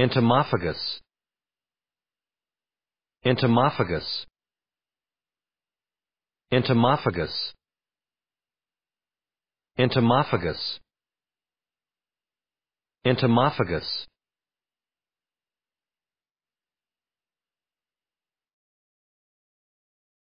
Entomophagus Entomophagus Entomophagus Entomophagus Entomophagus